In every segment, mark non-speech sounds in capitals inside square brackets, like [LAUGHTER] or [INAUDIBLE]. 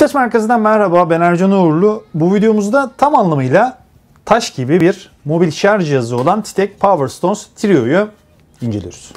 Kütaş Merkezi'nden merhaba ben Ercan Uğurlu. Bu videomuzda tam anlamıyla taş gibi bir mobil şarj cihazı olan Titek Power Stones Trio'yu inceliyoruz.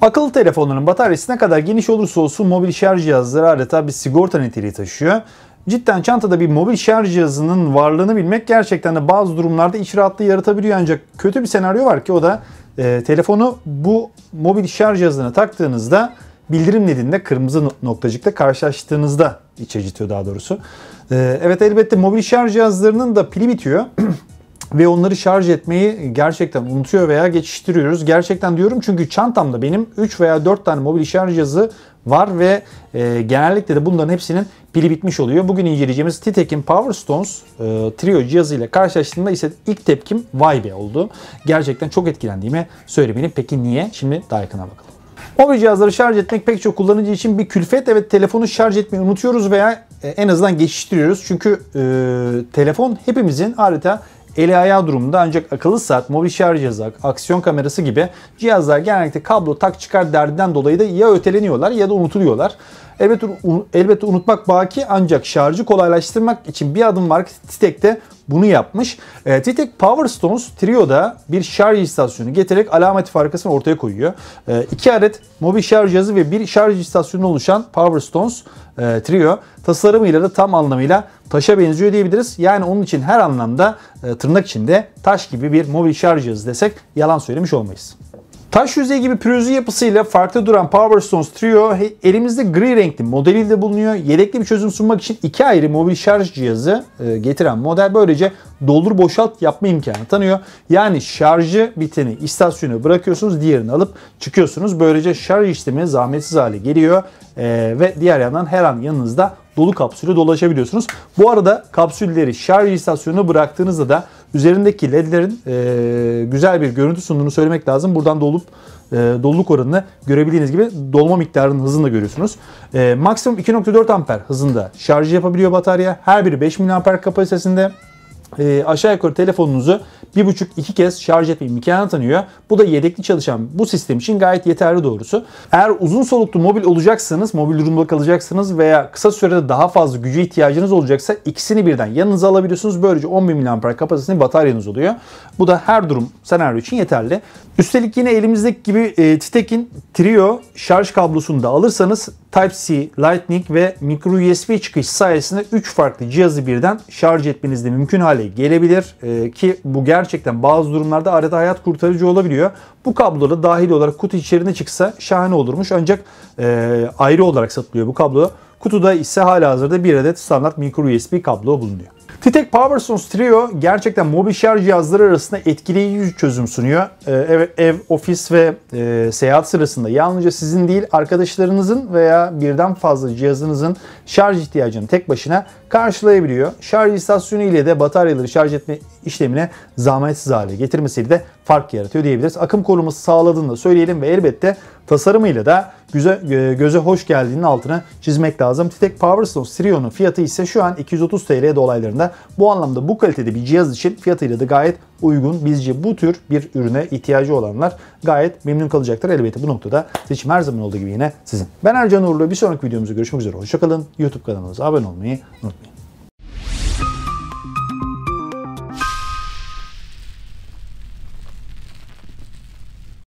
Akıllı telefonların bataryası ne kadar geniş olursa olsun mobil şarj cihazları adeta bir sigorta niteliği taşıyor. Cidden çantada bir mobil şarj cihazının varlığını bilmek gerçekten de bazı durumlarda iç rahatlığı yaratabiliyor ancak kötü bir senaryo var ki o da e, telefonu bu mobil şarj cihazına taktığınızda bildirim nedeniyle kırmızı noktacıkla karşılaştığınızda içecitiyor daha doğrusu. E, evet elbette mobil şarj cihazlarının da pili bitiyor. [CLEARS THROAT] ve onları şarj etmeyi gerçekten unutuyor veya geçiştiriyoruz. Gerçekten diyorum çünkü çantamda benim 3 veya 4 tane mobil şarj cihazı var ve e, genellikle de bunların hepsinin pili bitmiş oluyor. Bugün inceleyeceğimiz Titek'in Power Stones e, trio cihazı ile karşılaştığımda ise ilk tepkim vay be oldu. Gerçekten çok etkilendiğimi söylemeliyim. Peki niye? Şimdi daha yakına bakalım. Mobil cihazları şarj etmek pek çok kullanıcı için bir külfet. Evet telefonu şarj etmeyi unutuyoruz veya e, en azından geçiştiriyoruz. Çünkü e, telefon hepimizin adeta Eli ayağı durumda ancak akıllı saat, mobil şarj cihazı, aksiyon kamerası gibi cihazlar genellikle kablo tak çıkar derdinden dolayı da ya öteleniyorlar ya da unutuluyorlar. Elbette, elbette unutmak baki ancak şarjı kolaylaştırmak için bir adım var ki Titek de bunu yapmış. E, ee, Titek Powerstones Stones Trio'da bir şarj istasyonu getirerek alamet farkasını ortaya koyuyor. E, iki adet mobil şarj cihazı ve bir şarj istasyonu oluşan Powerstones e, Trio tasarımıyla da tam anlamıyla taşa benziyor diyebiliriz. Yani onun için her anlamda e, tırnak içinde taş gibi bir mobil şarj cihazı desek yalan söylemiş olmayız. Taş yüzey gibi pürüzlü yapısıyla farklı duran Power Trio elimizde gri renkli modeli de bulunuyor. Yedekli bir çözüm sunmak için iki ayrı mobil şarj cihazı e, getiren model böylece doldur boşalt yapma imkanı tanıyor. Yani şarjı biteni istasyonu bırakıyorsunuz diğerini alıp çıkıyorsunuz. Böylece şarj işlemi zahmetsiz hale geliyor e, ve diğer yandan her an yanınızda dolu kapsülü dolaşabiliyorsunuz. Bu arada kapsülleri şarj istasyonuna bıraktığınızda da üzerindeki ledlerin e, güzel bir görüntü sunduğunu söylemek lazım. Buradan dolup e, doluluk oranını görebildiğiniz gibi dolma miktarının hızını da görüyorsunuz. E, maksimum 2.4 amper hızında şarj yapabiliyor batarya. Her biri 5 mAh kapasitesinde. E, aşağı yukarı telefonunuzu 1,5-2 kez şarj etme imkanı tanıyor. Bu da yedekli çalışan bu sistem için gayet yeterli doğrusu. Eğer uzun soluklu mobil olacaksanız, mobil durumda kalacaksınız veya kısa sürede daha fazla gücü ihtiyacınız olacaksa ikisini birden yanınıza alabiliyorsunuz. Böylece 10.000 mAh kapasitesinde bataryanız oluyor. Bu da her durum senaryo için yeterli. Üstelik yine elimizdeki gibi e, Titek'in Trio şarj kablosunu da alırsanız Type-C, Lightning ve micro USB çıkış sayesinde 3 farklı cihazı birden şarj etmeniz de mümkün hale gelebilir. E, ki bu gerçekten gerçekten bazı durumlarda arada hayat kurtarıcı olabiliyor. Bu kabloları dahil olarak kutu içerine çıksa şahane olurmuş. Ancak e, ayrı olarak satılıyor bu kablo. Kutuda ise hala hazırda bir adet standart micro USB kablo bulunuyor. Titek PowerSource Trio gerçekten mobil şarj cihazları arasında etkili bir çözüm sunuyor. Ee, ev, ev ofis ve e, seyahat sırasında yalnızca sizin değil arkadaşlarınızın veya birden fazla cihazınızın şarj ihtiyacını tek başına karşılayabiliyor. Şarj istasyonu ile de bataryaları şarj etme işlemine zahmetsiz hale getirmesiyle de fark yaratıyor diyebiliriz. Akım koruması sağladığını da söyleyelim ve elbette Tasarımıyla da göze, e, göze hoş geldiğinin altına çizmek lazım. Titek PowerStone Strion'un fiyatı ise şu an 230 TL dolaylarında. Bu anlamda bu kalitede bir cihaz için fiyatıyla da gayet uygun. Bizce bu tür bir ürüne ihtiyacı olanlar gayet memnun kalacaktır. Elbette bu noktada seçim her zaman olduğu gibi yine sizin. Ben Ercan Uğurlu. Bir sonraki videomuzda görüşmek üzere. Hoşçakalın. YouTube kanalımıza abone olmayı unutmayın.